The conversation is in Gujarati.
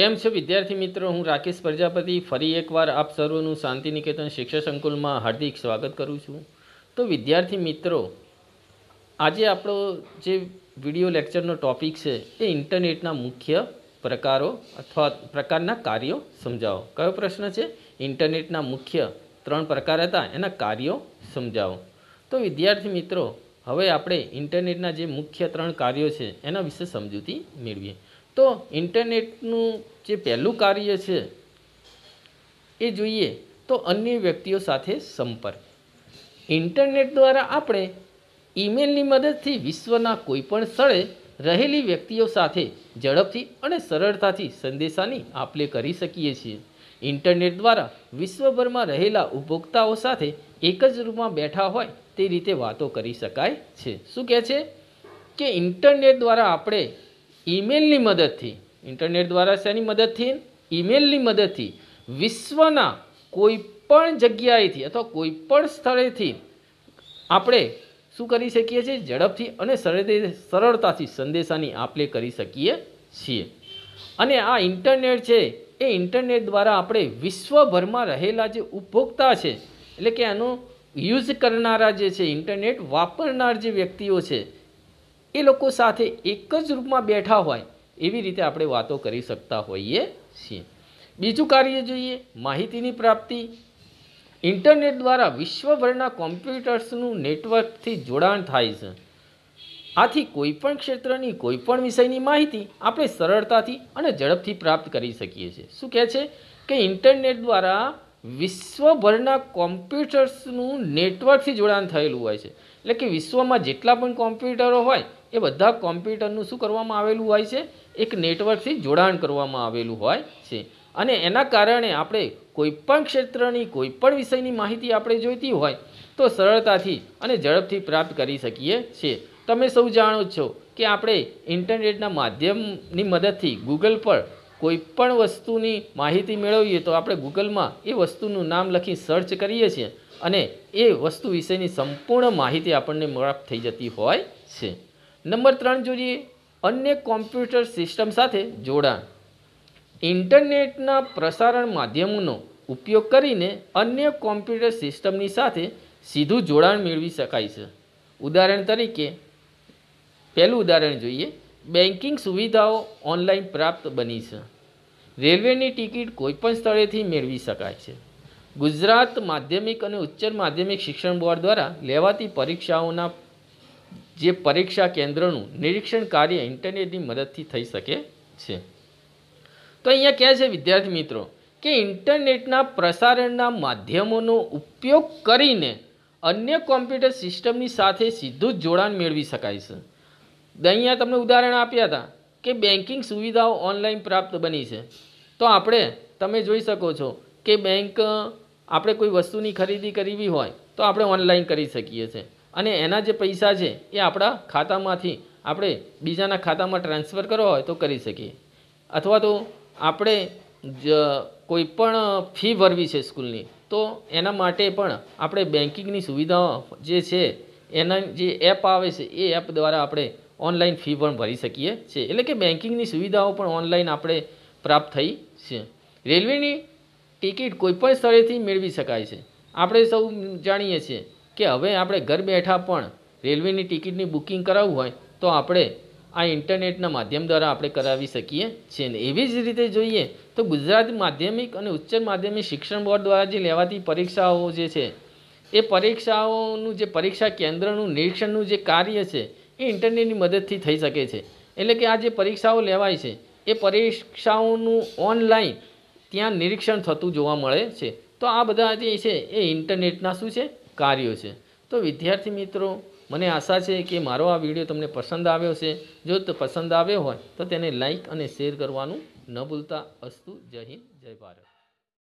કેમ છો વિદ્યાર્થી મિત્રો હું રાકેશ પ્રજાપતિ ફરી એકવાર આપ સર્વનું શાંતિ નિકેતન શિક્ષા સંકુલમાં હાર્દિક સ્વાગત કરું છું તો વિદ્યાર્થી મિત્રો આજે આપણો જે વિડીયો લેક્ચરનો ટોપિક છે એ ઇન્ટરનેટના મુખ્ય પ્રકારો અથવા પ્રકારના કાર્યો સમજાવો કયો પ્રશ્ન છે ઇન્ટરનેટના મુખ્ય ત્રણ પ્રકાર હતા એના કાર્યો સમજાવો તો વિદ્યાર્થી મિત્રો હવે આપણે ઇન્ટરનેટના જે મુખ્ય ત્રણ કાર્યો છે એના વિશે સમજૂતી મેળવીએ તો ઇન્ટરનેટનું જે પહેલું કાર્ય છે એ જોઈએ તો અન્ય વ્યક્તિઓ સાથે સંપર્ક ઇન્ટરનેટ દ્વારા આપણે ઈમેલની મદદથી વિશ્વના કોઈપણ સ્થળે રહેલી વ્યક્તિઓ સાથે ઝડપથી અને સરળતાથી સંદેશાની આપ લે કરી શકીએ છીએ ઇન્ટરનેટ દ્વારા વિશ્વભરમાં રહેલા ઉપભોક્તાઓ સાથે એક જ રૂમમાં બેઠા હોય તે રીતે વાતો કરી શકાય છે શું કહે છે કે ઇન્ટરનેટ દ્વારા આપણે ઈમેલની મદદથી ઇન્ટરનેટ દ્વારા શેની મદદથી ઈમેલની મદદથી વિશ્વના કોઈ પણ જગ્યાએથી અથવા કોઈ પણ સ્થળેથી આપણે શું કરી શકીએ છીએ ઝડપથી અને સરળતાથી સંદેશાની આપલે કરી શકીએ છીએ અને આ ઇન્ટરનેટ છે એ ઇન્ટરનેટ દ્વારા આપણે વિશ્વભરમાં રહેલા જે ઉપભોક્તા છે એટલે કે આનો યુઝ કરનારા જે છે ઇન્ટરનેટ વાપરનાર જે વ્યક્તિઓ છે એ લોકો સાથે એક જ રૂપમાં બેઠા હોય એવી રીતે આપણે વાતો કરી શકતા હોઈએ છીએ બીજું કાર્ય જોઈએ માહિતીની પ્રાપ્તિ ઇન્ટરનેટ દ્વારા વિશ્વભરના કોમ્પ્યુટર્સનું નેટવર્કથી જોડાણ થાય છે આથી કોઈપણ ક્ષેત્રની કોઈપણ વિષયની માહિતી આપણે સરળતાથી અને ઝડપથી પ્રાપ્ત કરી શકીએ છીએ શું કહે છે કે ઇન્ટરનેટ દ્વારા વિશ્વભરના કોમ્પ્યુટર્સનું નેટવર્કથી જોડાણ થયેલું હોય છે એટલે કે વિશ્વમાં જેટલા પણ કોમ્પ્યુટરો હોય એ બધા કોમ્પ્યુટરનું શું કરવામાં આવેલું હોય છે એક નેટવર્કથી જોડાણ કરવામાં આવેલું હોય છે અને એના કારણે આપણે કોઈપણ ક્ષેત્રની કોઈપણ વિષયની માહિતી આપણે જોઈતી હોય તો સરળતાથી અને ઝડપથી પ્રાપ્ત કરી શકીએ છીએ તમે સૌ જાણો છો કે આપણે ઇન્ટરનેટના માધ્યમની મદદથી ગૂગલ પર કોઈપણ વસ્તુની માહિતી મેળવીએ તો આપણે ગૂગલમાં એ વસ્તુનું નામ લખી સર્ચ કરીએ છીએ અને એ વસ્તુ વિશેની સંપૂર્ણ માહિતી આપણને પ્રાપ્ત થઈ જતી હોય છે નંબર ત્રણ જોઈએ અન્ય કોમ્પ્યુટર સિસ્ટમ સાથે જોડાણ ઇન્ટરનેટના પ્રસારણ માધ્યમોનો ઉપયોગ કરીને અન્ય કોમ્પ્યુટર સિસ્ટમની સાથે સીધું જોડાણ મેળવી શકાય છે ઉદાહરણ તરીકે પહેલું ઉદાહરણ જોઈએ બેન્કિંગ સુવિધાઓ ઓનલાઈન પ્રાપ્ત બની છે રેલવેની ટિકિટ કોઈપણ સ્થળેથી મેળવી શકાય છે ગુજરાત માધ્યમિક અને ઉચ્ચ માધ્યમિક શિક્ષણ બોર્ડ દ્વારા લેવાતી પરીક્ષાઓના જે પરીક્ષા કેન્દ્રનું નિરીક્ષણ કાર્ય ઇન્ટરનેટની મદદથી થઈ શકે છે તો અહીંયા કહે છે વિદ્યાર્થી મિત્રો કે ઇન્ટરનેટના પ્રસારણના માધ્યમોનો ઉપયોગ કરીને અન્ય કોમ્પ્યુટર સિસ્ટમની સાથે સીધું જ જોડાણ મેળવી શકાય છે અહીંયા તમને ઉદાહરણ આપ્યા હતા કે બેન્કિંગ સુવિધાઓ ઓનલાઈન પ્રાપ્ત બની છે તો આપણે તમે જોઈ શકો છો કે બેંક આપણે કોઈ વસ્તુની ખરીદી કરવી હોય તો આપણે ઓનલાઈન કરી શકીએ છીએ અને એના જે પૈસા છે એ આપણા ખાતામાંથી આપણે બીજાના ખાતામાં ટ્રાન્સફર કરવા હોય તો કરી શકીએ અથવા તો આપણે જ કોઈ પણ ફી ભરવી છે સ્કૂલની તો એના માટે પણ આપણે બેન્કિંગની સુવિધાઓ જે છે એના જે એપ આવે છે એ એપ દ્વારા આપણે ઓનલાઈન ફી પણ ભરી શકીએ છીએ એટલે કે બેન્કિંગની સુવિધાઓ પણ ઓનલાઈન આપણે પ્રાપ્ત થઈ છે રેલવેની ટિકિટ કોઈપણ સ્થળેથી મેળવી શકાય છે આપણે સૌ જાણીએ છીએ કે હવે આપણે ઘર બેઠા પણ રેલવેની ટિકિટની બુકિંગ કરાવવું હોય તો આપણે આ ઇન્ટરનેટના માધ્યમ દ્વારા આપણે કરાવી શકીએ છીએ ને એવી જ રીતે જોઈએ તો ગુજરાત માધ્યમિક અને ઉચ્ચ માધ્યમિક શિક્ષણ બોર્ડ દ્વારા જે લેવાતી પરીક્ષાઓ જે છે એ પરીક્ષાઓનું જે પરીક્ષા કેન્દ્રનું નિરીક્ષણનું જે કાર્ય છે એ ઇન્ટરનેટની મદદથી થઈ શકે છે એટલે કે આ જે પરીક્ષાઓ લેવાય છે એ પરીક્ષાઓનું ઓનલાઈન ત્યાં નિરીક્ષણ થતું જોવા મળે છે તો આ બધા જે છે એ ઇન્ટરનેટના શું છે કાર્યો છે તો વિદ્યાર્થી મિત્રો મને આશા છે કે મારો આ વિડીયો તમને પસંદ આવ્યો છે જો પસંદ આવ્યો હોય તો તેને લાઇક અને શેર કરવાનું ન ભૂલતા અસ્તુ જય હિન્દ જય ભારત